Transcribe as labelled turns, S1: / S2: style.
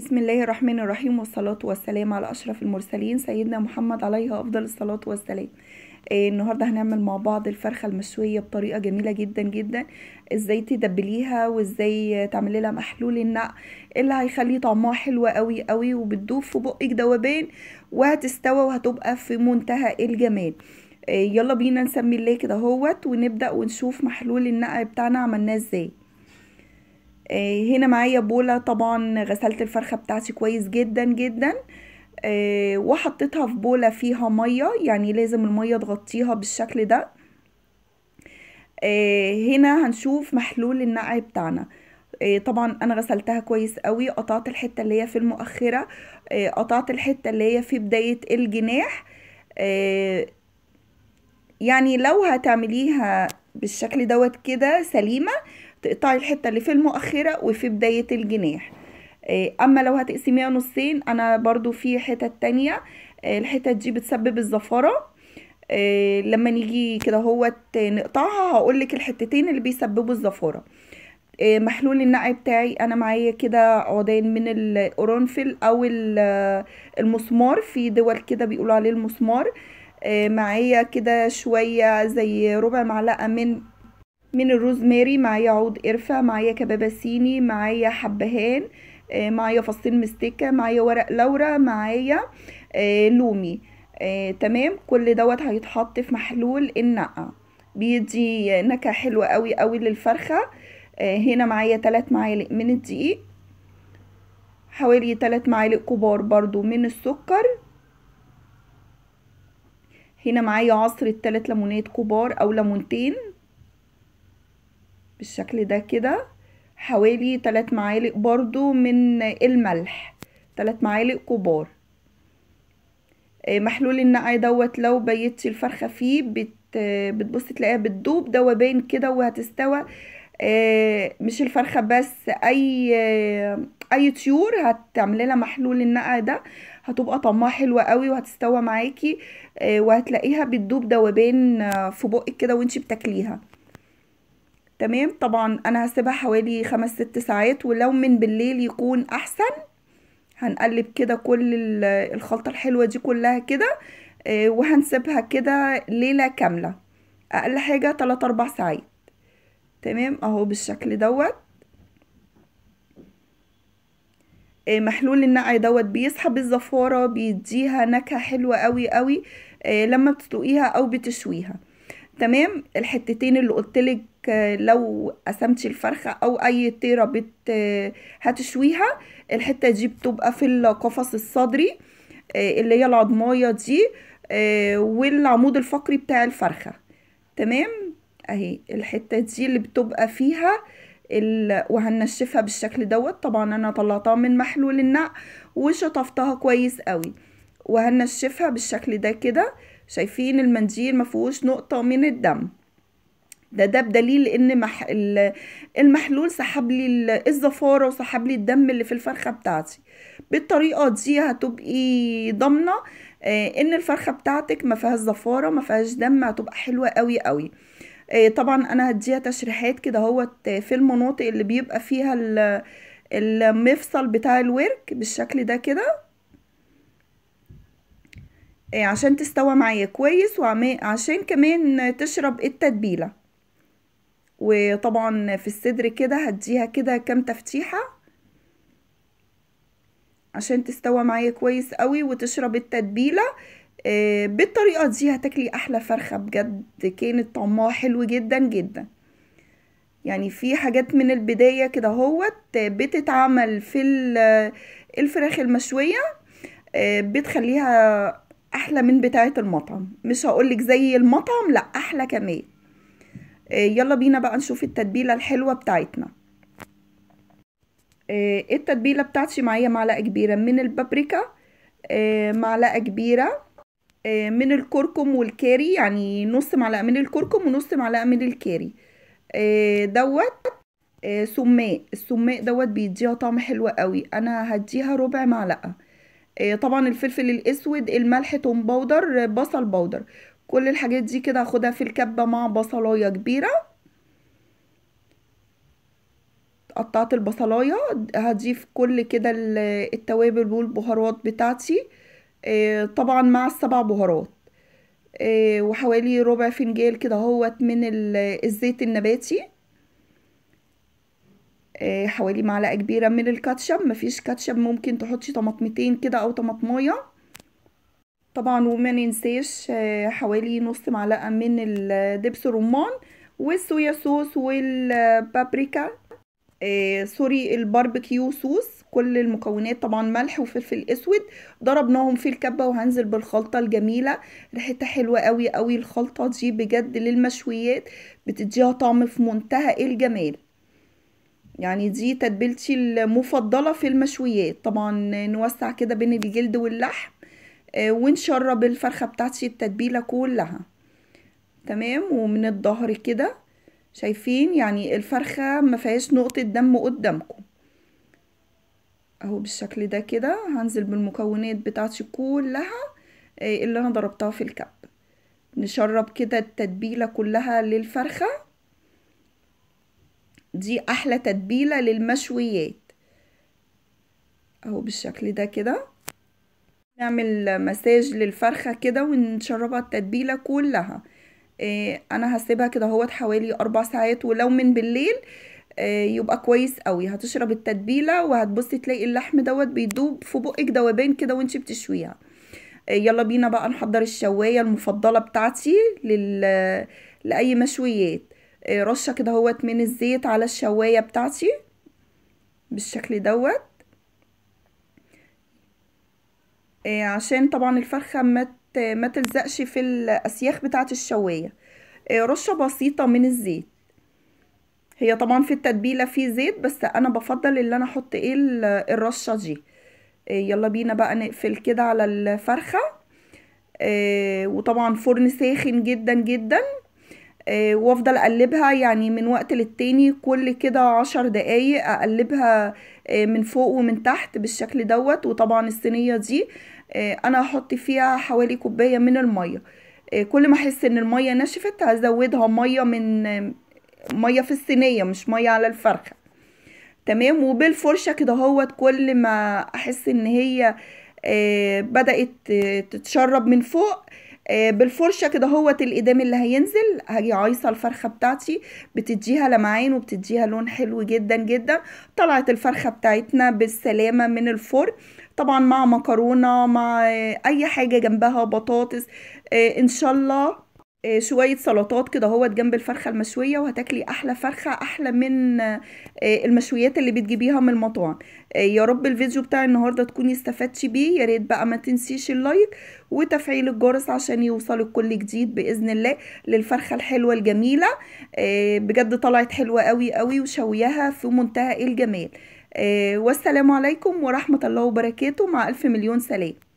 S1: بسم الله الرحمن الرحيم والصلاة والسلام على أشرف المرسلين سيدنا محمد عليه أفضل الصلاة والسلام آه النهاردة هنعمل مع بعض الفرخة المشوية بطريقة جميلة جدا جدا ازاي تدبليها وازاي تعملي لها محلول النق اللي هيخلي طعمها حلو قوي قوي وبتدوب في بقك دوبان وهتستوى وهتبقى في منتهى الجمال آه، يلا بينا نسمي الله كده هوت ونبدأ ونشوف محلول النقع بتاعنا عملناه ازاي آه، هنا معايا بوله طبعا غسلت الفرخه بتاعتي كويس جدا جدا آه، وحطيتها في بوله فيها ميه يعني لازم الميه تغطيها بالشكل ده آه، هنا هنشوف محلول النقع بتاعنا طبعا انا غسلتها كويس قوي قطعت الحته اللي هي في المؤخره قطعت الحته اللي هي في بدايه الجناح يعني لو هتعمليها بالشكل دوت كده سليمه تقطعي الحته اللي في المؤخره وفي بدايه الجناح آه، اما لو هتقسميها نصين انا برضو في حتت تانية آه، الحتت دي بتسبب الزفاره آه، لما نيجي كده هو نقطعها هقولك الحتتين اللي بيسببوا الزفاره محلول النقع بتاعي انا معايا كده عودان من الاورانفل او المسمار في دول كده بيقولوا عليه المسمار معايا كده شويه زي ربع معلقه من من الروزماري معايا عود قرفة معايا كبابة سيني معايا حبهان آه، معايا فصين مستكة معايا ورق لورا معايا آه، لومي آه، تمام كل دوت هيتحط في محلول النقع بيدي نكهة حلوة قوي قوي للفرخة هنا معايا تلات معالق من الدقيق حوالي تلات معالق كبار برضو من السكر هنا معايا عصرة تلات ليمونات كبار او ليمونتين بالشكل ده كده حوالي 3 معالق برضو من الملح 3 معالق كبار آه، محلول النقع دوت لو بيتي الفرخه فيه بت بتبصي تلاقيها بتدوب دوبان كده وهتستوى آه، مش الفرخه بس اي آه، اي طيور هتعملي لها محلول النقع ده هتبقى طعمها حلو قوي وهتستوى معاكي وهتلاقيها بتدوب دوبان في بقك كده وانتي بتاكليها تمام طبعا انا هسيبها حوالي خمس ست ساعات ولو من بالليل يكون احسن هنقلب كده كل الخلطة الحلوة دي كلها كده آه، وهنسيبها كده ليلة كاملة اقل حاجة تلات اربع ساعات تمام اهو بالشكل دوت آه، محلول النقع دوت بيسحب الزفارة بيديها نكهة حلوة قوي قوي آه، لما بتسلقيها او بتشويها تمام الحتتين اللي قلتلك آه، لو قسمتي الفرخة او اي طيرة بت آه، هتشويها الحتة دي بتبقى في القفص الصدري آه، اللي هي العضماية دي والعمود الفقري بتاع الفرخة تمام اهي الحتة دي اللي بتبقى فيها ال... وهنشفها بالشكل دوت طبعا انا طلعتها من محلول النق وشطفتها كويس قوي وهنشفها بالشكل ده كده شايفين المنديل ما فيهوش نقطه من الدم ده ده بدليل ان مح... المحلول سحب لي الزفاره وسحب لي الدم اللي في الفرخه بتاعتي بالطريقه دي هتبقي ضامنه آه، ان الفرخه بتاعتك ما فيهاش زفاره ما فيهاش دم هتبقى حلوه قوي قوي آه، طبعا انا هديها تشريحات كده اهوت آه، في المناطق اللي بيبقى فيها المفصل بتاع الورك بالشكل ده كده آه، عشان تستوى معايا كويس وعشان كمان تشرب التتبيله وطبعا في الصدر كده هديها كده كام تفتيحه عشان تستوى معايا كويس قوي وتشرب التتبيله آه، بالطريقه دي هتاكلي احلى فرخه بجد كانت طعمها حلو جدا جدا يعني في حاجات من البدايه كده اهوت بتتعمل في الفراخ المشويه آه، بتخليها احلى من بتاعه المطعم مش هقولك زي المطعم لا احلى كمان آه، يلا بينا بقى نشوف التتبيله الحلوه بتاعتنا آه، التتبيله بتاعتي معايا معلقه كبيره من البابريكا آه، معلقه كبيره من الكركم والكاري يعني نص معلقه من الكركم ونص معلقه من الكاري دوت سماق السماق دوت بيديها طعم حلو قوي انا هديها ربع معلقه آه، طبعا الفلفل الاسود الملح توم باودر بصل باودر كل الحاجات دي كده هاخدها في الكبة مع بصلاية كبيرة قطعت البصلاية هضيف كل كده التوابل والبهارات بتاعتي آه، طبعا مع السبع بهارات آه، وحوالي ربع فنجان كده هوت من الزيت النباتي آه، حوالي معلقه كبيره من الكاتشب مفيش كاتشب ممكن تحطي طماطمتين كده او طماطمايه طبعا وما ننساش آه، حوالي نص معلقه من الدبس الرمان والصويا صوص والبابريكا آه سوري الباربيكيو صوص كل المكونات طبعا ملح وفلفل اسود ضربناهم في الكبه وهنزل بالخلطه الجميله ريحتها حلوه قوي قوي الخلطه دي بجد للمشويات بتديها طعم في منتهى الجمال يعني دي تتبيلتي المفضلة في المشويات طبعا نوسع كده بين الجلد واللحم آه، ونشرب الفرخة بتاعتي التتبيلة كلها تمام ومن الظهر كده شايفين يعني الفرخة ما فيهاش نقطة دم قدامكم اهو بالشكل ده كده هنزل بالمكونات بتاعتي كلها آه، اللي انا ضربتها في الكب نشرب كده التتبيلة كلها للفرخة دي احلى تتبيله للمشويات اهو بالشكل ده كده نعمل مساج للفرخه كده ونشربها التتبيله كلها إيه انا هسيبها كده اهوت حوالي اربع ساعات ولو من بالليل إيه يبقى كويس قوي هتشرب التتبيله وهتبصي تلاقي اللحم دوت بيدوب في بقك دوبان كده وانت بتشويها إيه يلا بينا بقى نحضر الشوايه المفضله بتاعتي لل لاي مشويات آه، رشه كده هوت من الزيت على الشوايه بتاعتي بالشكل دوت آه، عشان طبعا الفرخه ما ما تلزقش في الاسياخ بتاعت الشوايه آه، رشه بسيطه من الزيت هي طبعا في التتبيله في زيت بس انا بفضل ان انا احط ايه الرشه دي يلا بينا بقى نقفل كده على الفرخه وطبعا فرن ساخن جدا جدا آه، وافضل اقلبها يعني من وقت للتاني كل كده عشر دقايق اقلبها آه، من فوق ومن تحت بالشكل دوت وطبعا الصينية دي آه، انا هحط فيها حوالي كوباية من المية كل ما احس ان المية نشفت هزودها مية من مية في الصينية مش مية على الفرخة تمام وبالفرشة كده هوت كل ما احس ان هي بدأت تتشرب من فوق آه، بالفرشه كده هوت الايدام اللي هينزل هاجي عايصه الفرخه بتاعتي بتديها لمعان وبتديها لون حلو جدا جدا طلعت الفرخه بتاعتنا بالسلامه من الفرن طبعا مع مكرونه مع آه، اي حاجه جنبها بطاطس آه، ان شاء الله آه، شوية سلطات كده اهوت جنب الفرخة المشوية وهتاكلي أحلى فرخة أحلى من آه، المشويات اللي بتجيبيها من المطاعم آه، يا رب الفيديو بتاع النهاردة تكوني استفدتي بيه يا ريت بقى ما تنسيش اللايك وتفعيل الجرس عشان يوصلك كل جديد بإذن الله للفرخة الحلوة الجميلة بجد طلعت حلوة قوي قوي وشويها في منتهى الجمال والسلام عليكم ورحمة الله وبركاته مع ألف مليون سلام